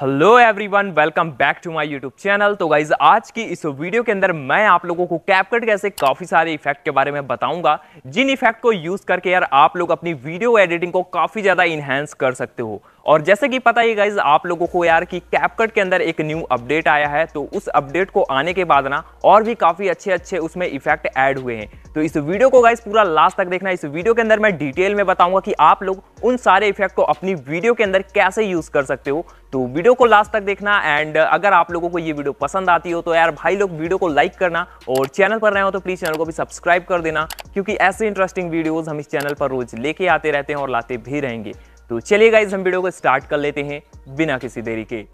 Hello everyone welcome back to my YouTube channel तो guys आज की इस वीडियो के अंदर मैं आप लोगों को कैपकट कैसे काफ़ी सारे इफेक्ट के बारे में बताऊंगा जिन इफेक्ट को यूज़ करके यार आप लोग अपनी वीडियो एडिटिंग को काफ़ी ज़्यादा इन्हेंस कर सकते हो और जैसे कि पता ही गाइज आप लोगों को यार कि कैपकट के अंदर एक न्यू अपडेट आया है तो उस अपडेट को आने के बाद ना और भी काफ़ी अच्छे अच्छे उसमें इफेक्ट ऐड हुए हैं तो इस वीडियो को गाइज पूरा लास्ट तक देखना इस वीडियो के अंदर मैं डिटेल में बताऊंगा कि आप लोग उन सारे इफेक्ट को अपनी वीडियो के अंदर कैसे यूज़ कर सकते हो तो वीडियो को लास्ट तक देखना एंड अगर आप लोगों को ये वीडियो पसंद आती हो तो यार भाई लोग वीडियो को लाइक करना और चैनल पर रहे हो तो प्लीज़ चैनल को भी सब्सक्राइब कर देना क्योंकि ऐसे इंटरेस्टिंग वीडियोज़ हम इस चैनल पर रोज़ लेके आते रहते हैं और लाते भी रहेंगे तो चलिए गाइज हम वीडियो को स्टार्ट कर लेते हैं बिना किसी देरी के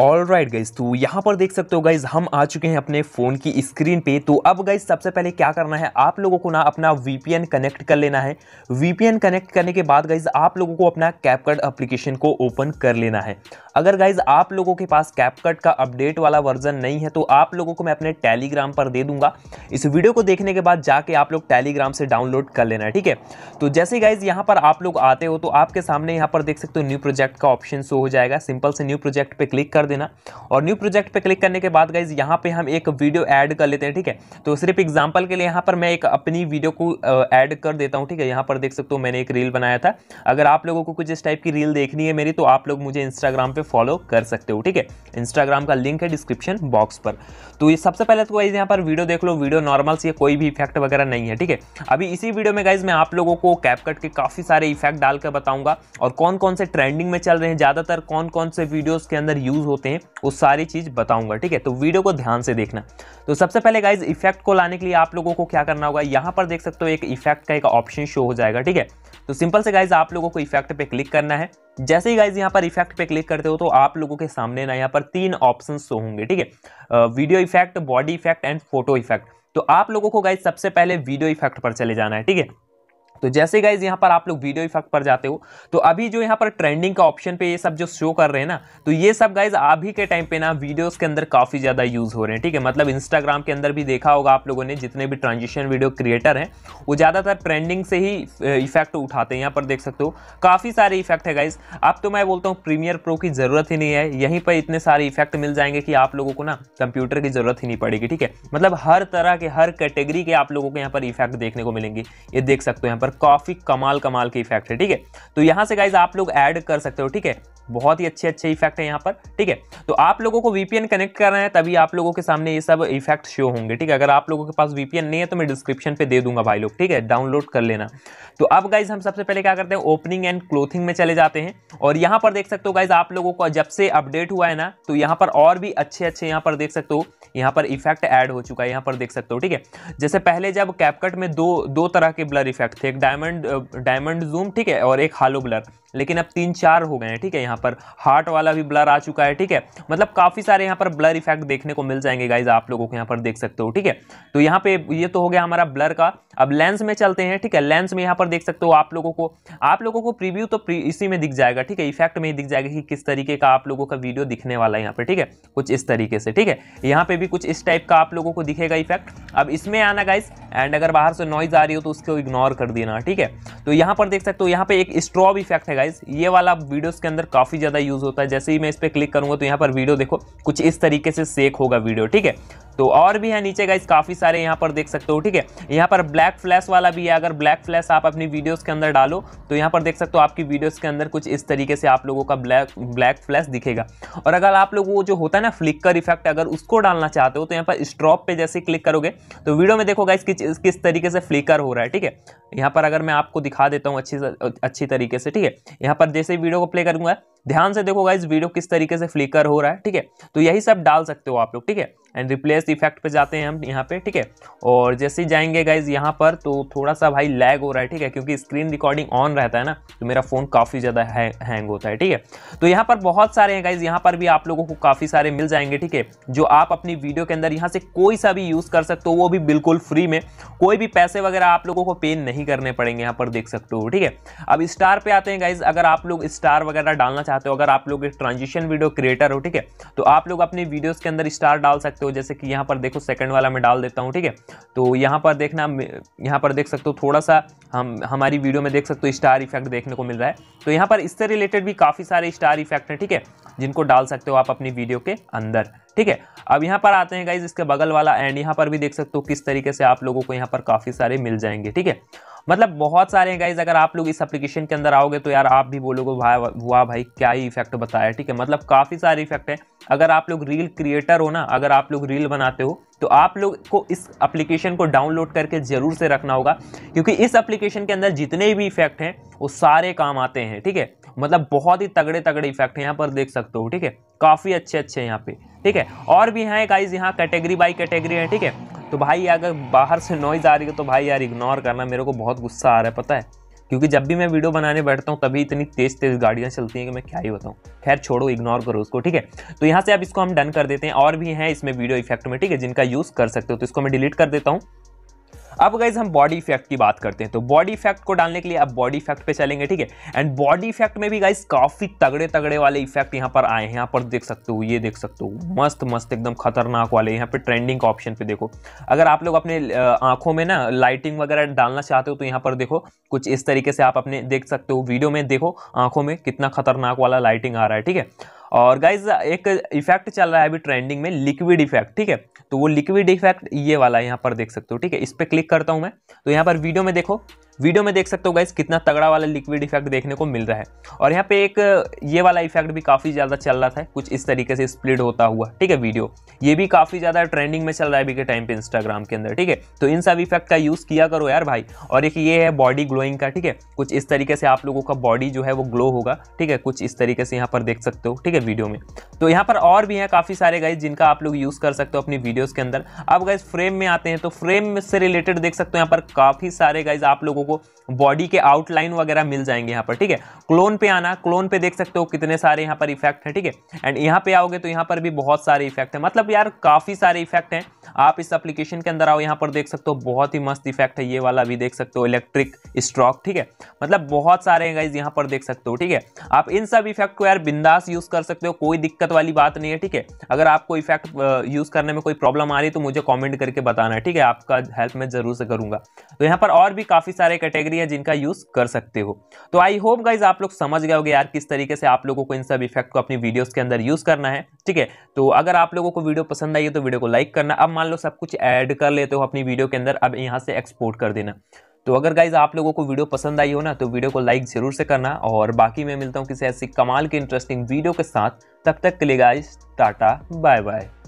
ऑल राइट गाइज तो यहाँ पर देख सकते हो गाइज हम आ चुके हैं अपने फ़ोन की स्क्रीन पे तो अब गाइज सबसे पहले क्या करना है आप लोगों को ना अपना एन कनेक्ट कर लेना है एन कनेक्ट करने के बाद गाइज आप लोगों को अपना कैपकट एप्लीकेशन को ओपन कर लेना है अगर गाइज आप लोगों के पास कैपकट का अपडेट वाला वर्जन नहीं है तो आप लोगों को मैं अपने टेलीग्राम पर दे दूंगा इस वीडियो को देखने के बाद जाके आप लोग टेलीग्राम से डाउनलोड कर लेना है ठीक है तो जैसे गाइज यहाँ पर आप लोग आते हो तो आपके सामने यहाँ पर देख सकते हो न्यू प्रोजेक्ट का ऑप्शन शो हो जाएगा सिंपल से न्यू प्रोजेक्ट पर क्लिक कर कर देना और न्यू प्रोजेक्ट पे क्लिक करने के बाद गाइज यहाँ पे हम एक वीडियो ऐड कर लेते हैं ठीक है तो सिर्फ एग्जाम्पल के लिए यहाँ पर मैं एक अपनी वीडियो को ऐड कर देता हूँ ठीक है यहाँ पर देख सकते हो मैंने एक रील बनाया था अगर आप लोगों को कुछ इस टाइप की रील देखनी है मेरी तो आप लोग मुझे इंस्टाग्राम पर फॉलो कर सकते हो ठीक है इंस्टाग्राम का लिंक है डिस्क्रिप्शन बॉक्स पर तो ये सबसे पहले तो गाइज यहाँ पर वीडियो देख लो वीडियो नॉर्मल से कोई भी इफेक्ट वगैरह नहीं है ठीक है अभी इसी वीडियो में गाइज मैं आप लोगों को कैपकट के काफ़ी सारे इफेक्ट डालकर बताऊंगा और कौन कौन से ट्रेंडिंग में चल रहे हैं ज़्यादातर कौन कौन से वीडियोज़ के अंदर यूज़ होते हैं वो सारी चीज़ बताऊंगा ठीक है तो वीडियो को ध्यान से देखना तो सबसे पहले गाइज इफेक्ट को लाने के लिए आप लोगों को क्या करना होगा यहाँ पर देख सकते हो एक इफेक्ट का एक ऑप्शन शो हो जाएगा ठीक है तो सिंपल से गाइज आप लोगों को इफेक्ट पे क्लिक करना है जैसे ही गाइज यहाँ पर इफेक्ट पे क्लिक करते हो तो आप लोगों के सामने ना यहाँ पर तीन ऑप्शन शो होंगे ठीक है video effect body effect and photo effect तो आप लोगों को गाइज सबसे पहले वीडियो इफेक्ट पर चले जाना है ठीक है तो जैसे गाइज यहाँ पर आप लोग वीडियो इफेक्ट पर जाते हो तो अभी जो यहाँ पर ट्रेंडिंग का ऑप्शन पे ये सब जो शो कर रहे हैं ना तो ये सब गाइज अभी के टाइम पे ना वीडियोस के अंदर काफ़ी ज़्यादा यूज़ हो रहे हैं ठीक है मतलब इंस्टाग्राम के अंदर भी देखा होगा आप लोगों ने जितने भी ट्रांजिशन वीडियो क्रिएटर हैं वो ज़्यादातर ट्रेंडिंग से ही इफेक्ट उठाते हैं यहाँ पर देख सकते हो काफ़ी सारे इफेक्ट है गाइज अब तो मैं बोलता हूँ प्रीमियर प्रो की ज़रूरत ही नहीं है यहीं पर इतने सारे इफेक्ट मिल जाएंगे कि आप लोगों को ना कंप्यूटर की ज़रूरत ही नहीं पड़ेगी ठीक है मतलब हर तरह के हर कैटेगरी के आप लोगों को यहाँ पर इफेक्ट देखने को मिलेंगे ये देख सकते हो यहाँ पर काफ़ी कमाल कमाल के इफेक्ट है ठीक है तो यहां से गाइज आप लोग ऐड कर सकते हो ठीक है बहुत ही अच्छे अच्छे इफेक्ट है यहाँ पर ठीक है तो आप लोगों को वीपीएन कनेक्ट करना है तभी आप लोगों के सामने ये सब इफेक्ट शो होंगे ठीक है अगर आप लोगों के पास वीपीएन नहीं है तो मैं डिस्क्रिप्शन पे दे दूंगा भाई लोग ठीक है डाउनलोड कर लेना तो अब गाइज हम सबसे पहले क्या करते हैं ओपनिंग एंड क्लोथिंग में चले जाते हैं और यहाँ पर देख सकते हो गाइज आप लोगों को जब से अपडेट हुआ है ना तो यहाँ पर और भी अच्छे अच्छे यहाँ पर देख सकते हो यहाँ पर इफेक्ट ऐड हो चुका है यहाँ पर देख सकते हो ठीक है जैसे पहले जब कैपकट में दो दो तरह के ब्लर इफेक्ट थे एक डायमंड डायमंड जूम ठीक है और एक हालो ब्लर लेकिन अब तीन चार हो गए हैं ठीक है यहाँ पर हार्ट वाला भी ब्लर आ चुका है ठीक है मतलब काफ़ी सारे यहाँ पर ब्लर इफेक्ट देखने को मिल जाएंगे गाइज आप लोगों को यहाँ पर देख सकते हो ठीक है तो यहाँ पे ये तो हो गया हमारा ब्लर का अब लेंस में चलते हैं ठीक है लेंस में यहाँ पर देख सकते हो आप लोगों को आप लोगों को प्रिव्यू तो इसी में दिख जाएगा ठीक है इफेक्ट में ही दिख जाएगा कि किस तरीके का आप लोगों का वीडियो दिखने वाला है यहाँ पर ठीक है कुछ इस तरीके से ठीक है यहाँ पे भी कुछ इस टाइप का आप लोगों को दिखेगा इफेक्ट अब इसमें आना गाइज एंड अगर बाहर से नॉइज आ रही हो तो उसको इग्नोर कर देना ठीक है तो यहाँ पर देख सकते हो यहाँ पे एक स्ट्रॉब इफेक्ट है गाइज ये वाला वीडियोस के अंदर काफ़ी ज़्यादा यूज़ होता है जैसे ही मैं इस पर क्लिक करूँगा तो यहाँ पर वीडियो देखो कुछ इस तरीके से सेक होगा वीडियो ठीक है तो और भी है नीचे गाइस काफ़ी सारे यहाँ पर देख सकते हो ठीक है यहाँ पर ब्लैक फ्लैश वाला भी है अगर ब्लैक फ्लैश आप अपनी वीडियोस के अंदर डालो तो यहाँ पर देख सकते हो आपकी वीडियोस के अंदर कुछ इस तरीके से आप लोगों का ब्लैक ब्लैक फ्लैश दिखेगा और अगर आप लोग वो जो होता है ना फ्लिकर इफेक्ट अगर उसको डालना चाहते हो तो यहाँ पर स्ट्रॉप पर जैसे क्लिक करोगे तो वीडियो में देखो गाइज किस किस तरीके से फ्लिकर हो रहा है ठीक है यहाँ पर अगर मैं आपको दिखा देता हूँ अच्छी अच्छी तरीके से ठीक है यहाँ पर जैसे वीडियो को प्ले करूँगा ध्यान से देखो गाइज वीडियो किस तरीके से फ्लिकर हो रहा है ठीक है तो यही सब डाल सकते हो आप लोग ठीक है एंड रिप्लेस इफेक्ट पे जाते हैं हम यहाँ पे ठीक है और जैसे ही जाएंगे गाइज यहाँ पर तो थोड़ा सा भाई लैग हो रहा है ठीक है क्योंकि स्क्रीन रिकॉर्डिंग ऑन रहता है ना तो मेरा फ़ोन काफ़ी ज़्यादा है, हैंग होता है ठीक है तो यहाँ पर बहुत सारे हैं गाइज यहाँ पर भी आप लोगों को काफ़ी सारे मिल जाएंगे ठीक है जो आप अपनी वीडियो के अंदर यहाँ से कोई सा भी यूज़ कर सकते हो वो भी बिल्कुल फ्री में कोई भी पैसे वगैरह आप लोगों को पे नहीं करने पड़ेंगे यहाँ पर देख सकते हो ठीक है अब स्टार पे आते हैं गाइज अगर आप लोग स्टार वगैरह डालना चाहते हो अगर आप लोग एक ट्रांजिशन वीडियो क्रिएटर हो ठीक है तो आप लोग अपने वीडियोस के अंदर स्टार डाल सकते हो जैसे कि यहाँ पर देखो सेकंड वाला मैं डाल देता हूँ ठीक है तो यहाँ पर देखना यहाँ पर देख सकते हो थोड़ा सा हम हमारी वीडियो में देख सकते हो स्टार इफेक्ट देखने को मिल रहा है तो यहाँ पर इससे रिलेटेड भी काफ़ी सारे स्टार इफेक्ट हैं ठीक है थीके? जिनको डाल सकते हो आप अपनी वीडियो के अंदर ठीक है अब यहाँ पर आते हैं गाइज इसके बगल वाला एंड यहाँ पर भी देख सकते हो किस तरीके से आप लोगों को यहाँ पर काफ़ी सारे मिल जाएंगे ठीक है मतलब बहुत सारे गाइज अगर आप लोग इस एप्लीकेशन के अंदर आओगे तो यार आप भी बोलोगे भाई वाह भाई क्या ही इफेक्ट बताया ठीक है मतलब काफ़ी सारे इफेक्ट हैं अगर आप लोग रील क्रिएटर हो ना अगर आप लोग रील बनाते हो तो आप लोग को इस एप्लीकेशन को डाउनलोड करके ज़रूर से रखना होगा क्योंकि इस एप्लीकेशन के अंदर जितने भी इफेक्ट हैं वो सारे काम आते हैं ठीक है मतलब बहुत ही तगड़े तगड़े इफेक्ट हैं यहाँ पर देख सकते हो ठीक है काफ़ी अच्छे अच्छे यहाँ पे ठीक है और भी हैं गाइज यहाँ कैटेगरी बाई कैटेगरी है ठीक है तो भाई अगर बाहर से नॉइज़ आ रही है तो भाई यार इग्नोर करना मेरे को बहुत गुस्सा आ रहा है पता है क्योंकि जब भी मैं वीडियो बनाने बैठता हूँ तभी इतनी तेज़ तेज़ गाड़ियाँ चलती हैं कि मैं क्या ही बताऊँ खैर छोड़ो इग्नोर करो उसको ठीक है तो यहाँ से अब इसको हम डन कर देते हैं और भी हैं इसमें वीडियो इफेक्ट में ठीक है जिनका यूज़ कर सकते हो तो इसको मैं डिलीट कर देता हूँ अब गाइज हम बॉडी इफेक्ट की बात करते हैं तो बॉडी इफेक्ट को डालने के लिए अब बॉडी इफेक्ट पे चलेंगे ठीक है एंड बॉडी इफेक्ट में भी गाइज काफ़ी तगड़े तगड़े वाले इफेक्ट यहाँ पर आए हैं यहाँ पर देख सकते हो ये देख सकते हो मस्त मस्त एकदम खतरनाक वाले यहाँ पे ट्रेंडिंग का ऑप्शन पे देखो अगर आप लोग अपने आंखों में ना लाइटिंग वगैरह डालना चाहते हो तो यहाँ पर देखो कुछ इस तरीके से आप अपने देख सकते हो वीडियो में देखो आंखों में कितना खतरनाक वाला लाइटिंग आ रहा है ठीक है और गाइज एक इफेक्ट चल रहा है अभी ट्रेंडिंग में लिक्विड इफेक्ट ठीक है तो वो लिक्विड इफेक्ट ये वाला यहाँ पर देख सकते हो ठीक है इस पर क्लिक करता हूँ मैं तो यहाँ पर वीडियो में देखो वीडियो में देख सकते हो गाइस कितना तगड़ा वाला लिक्विड इफेक्ट देखने को मिल रहा है और यहाँ पे एक ये वाला इफेक्ट भी काफ़ी ज़्यादा चल रहा था कुछ इस तरीके से स्प्लिट होता हुआ ठीक है वीडियो ये भी काफ़ी ज़्यादा ट्रेंडिंग में चल रहा है अभी के टाइम पे इंस्टाग्राम के अंदर ठीक है तो इन सब इफेक्ट का यूज़ किया करो यार भाई और एक ये है बॉडी ग्लोइंग का ठीक है कुछ इस तरीके से आप लोगों का बॉडी जो है वो ग्लो होगा ठीक है कुछ इस तरीके से यहाँ पर देख सकते हो ठीक है वीडियो में तो यहाँ पर और भी हैं काफ़ी सारे गाइज जिनका आप लोग यूज़ कर सकते हो अपनी वीडियोज़ के अंदर अब गाइज फ्रेम में आते हैं तो फ्रेम से रिलेटेड देख सकते हो यहाँ पर काफ़ी सारे गाइज आप लोगों लोगों को बॉडी के आउटलाइन वगैरह मिल जाएंगे यहाँ पर ठीक है क्लोन पे आना क्लोन पे देख सकते हो कितने सारे यहाँ पर इफेक्ट है ठीक है एंड यहाँ पे आओगे तो यहाँ पर भी बहुत सारे इफेक्ट है मतलब यार काफ़ी सारे इफेक्ट हैं आप इस एप्लीकेशन के अंदर आओ यहाँ पर देख सकते हो बहुत ही मस्त इफेक्ट है ये वाला भी देख सकते हो इलेक्ट्रिक स्ट्रॉक ठीक है मतलब बहुत सारे गाइज यहाँ पर देख सकते हो ठीक है आप इन सब इफेक्ट को यार बिंदास यूज़ कर सकते हो कोई दिक्कत वाली बात नहीं है ठीक है अगर आपको इफेक्ट यूज़ करने में कोई प्रॉब्लम आ रही तो मुझे कॉमेंट करके बताना है ठीक है आपका हेल्प मैं ज़रूर से करूंगा तो यहाँ पर और भी काफ़ी सारे कैटेगरी है जिनका यूज़ कर सकते हो तो आई होप गाइज आप लोग समझ गए यार किस तरीके से आप लोगों को इन सब इफेक्ट को अपनी वीडियोज़ के अंदर यूज़ करना है ठीक है तो अगर आप लोगों को वीडियो पसंद आई है तो वीडियो को लाइक करना अब मान लो सब कुछ ऐड कर लेते हो अपनी वीडियो के अंदर अब यहाँ से एक्सपोर्ट कर देना तो अगर गाइज आप लोगों को वीडियो पसंद आई हो ना तो वीडियो को लाइक ज़रूर से करना और बाकी मैं मिलता हूँ किसी ऐसी कमाल के इंटरेस्टिंग वीडियो के साथ तब तक के लिए गाइज टाटा बाय बाय